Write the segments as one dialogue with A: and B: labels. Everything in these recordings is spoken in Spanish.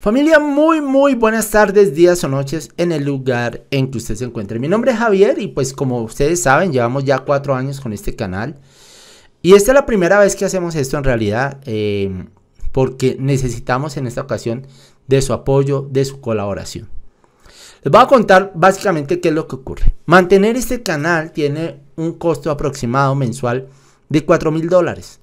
A: Familia, muy muy buenas tardes, días o noches en el lugar en que usted se encuentre. Mi nombre es Javier y pues como ustedes saben, llevamos ya cuatro años con este canal. Y esta es la primera vez que hacemos esto en realidad, em, porque necesitamos en esta ocasión de su apoyo, de su colaboración. Les voy a contar básicamente qué es lo que ocurre. Mantener este canal tiene un costo aproximado mensual de cuatro mil dólares.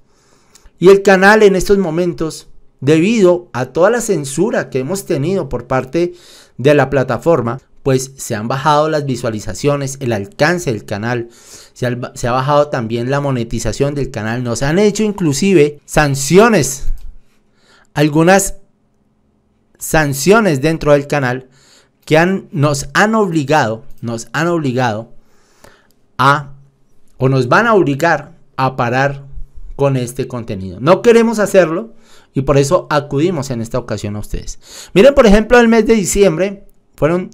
A: Y el canal en estos momentos debido a toda la censura que hemos tenido por parte de la plataforma, pues se han bajado las visualizaciones, el alcance del canal, se ha, bajado también la monetización del canal, nos han hecho inclusive sanciones, algunas sanciones dentro del canal que nos han obligado, nos han obligado a, o nos van a obligar a parar con este contenido. No queremos hacerlo y por eso acudimos en esta ocasión a ustedes. Miren, por ejemplo, el mes de diciembre fueron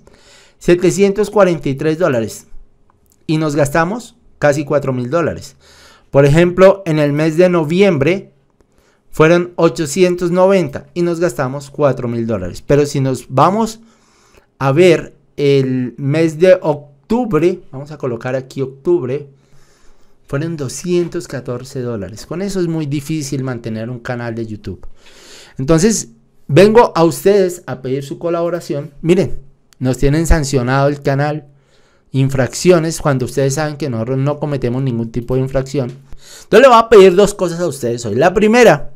A: 743 dólares y nos gastamos casi 4 mil dólares. Por ejemplo, en el mes de noviembre fueron 890 y nos gastamos 4 mil dólares. Pero si nos vamos a ver el mes de octubre, vamos a colocar aquí octubre, fueron 214 dólares. Con eso es muy difícil mantener un canal de YouTube. Entonces, vengo a ustedes a pedir su colaboración. Miren, nos tienen sancionado el canal. Infracciones cuando ustedes saben que nosotros no cometemos ningún tipo de infracción. Entonces le voy a pedir dos cosas a ustedes hoy. La primera,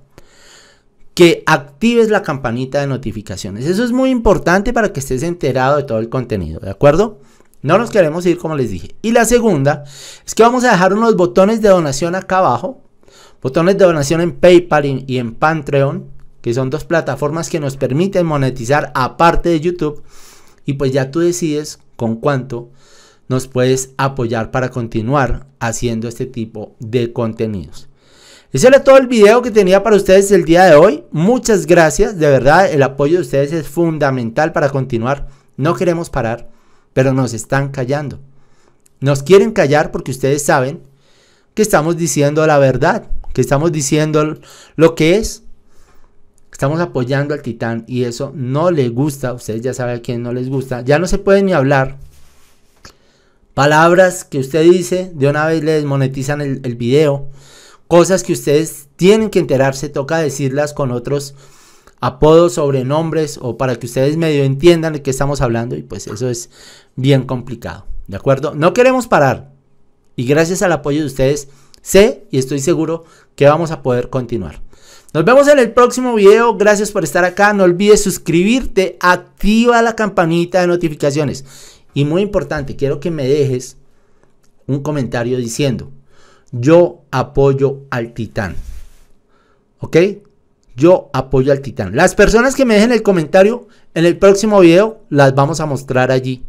A: que actives la campanita de notificaciones. Eso es muy importante para que estés enterado de todo el contenido, ¿de acuerdo? No nos queremos ir como les dije. Y la segunda es que vamos a dejar unos botones de donación acá abajo. Botones de donación en PayPal y en Patreon, que son dos plataformas que nos permiten monetizar aparte de YouTube. Y pues ya tú decides con cuánto nos puedes apoyar para continuar haciendo este tipo de contenidos. Ese era todo el video que tenía para ustedes el día de hoy. Muchas gracias, de verdad el apoyo de ustedes es fundamental para continuar. No queremos parar pero nos están callando. Nos quieren callar porque ustedes saben que estamos diciendo la verdad, que estamos diciendo lo que es. Estamos apoyando al titán y eso no le gusta. Ustedes ya saben a quién no les gusta. Ya no se pueden ni hablar. Palabras que usted dice, de una vez le desmonetizan el, el video. Cosas que ustedes tienen que enterarse, toca decirlas con otros apodos, sobrenombres o para que ustedes medio entiendan de qué estamos hablando y pues eso es bien complicado, ¿de acuerdo? No queremos parar y gracias al apoyo de ustedes sé y estoy seguro que vamos a poder continuar. Nos vemos en el próximo video, gracias por estar acá, no olvides suscribirte, activa la campanita de notificaciones y muy importante, quiero que me dejes un comentario diciendo, yo apoyo al titán, ¿ok? yo apoyo al titán. Las personas que me dejen el comentario en el próximo video las vamos a mostrar allí.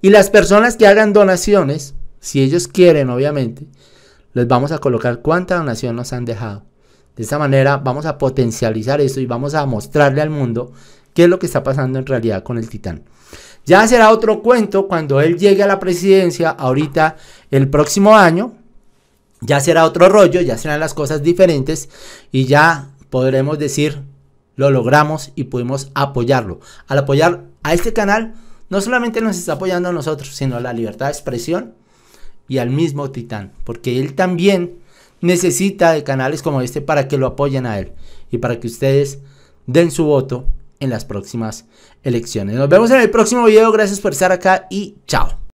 A: Y las personas que hagan donaciones, si ellos quieren obviamente, les vamos a colocar cuánta donación nos han dejado. De esta manera vamos a potencializar esto y vamos a mostrarle al mundo qué es lo que está pasando en realidad con el titán. Ya será otro cuento cuando él llegue a la presidencia, ahorita el próximo año, ya será otro rollo, ya serán las cosas diferentes y ya podremos decir lo logramos y pudimos apoyarlo. Al apoyar a este canal, no solamente nos está apoyando a nosotros, sino a la libertad de expresión y al mismo Titán, porque él también necesita de canales como este para que lo apoyen a él y para que ustedes den su voto en las próximas elecciones. Nos vemos en el próximo video, gracias por estar acá y chao.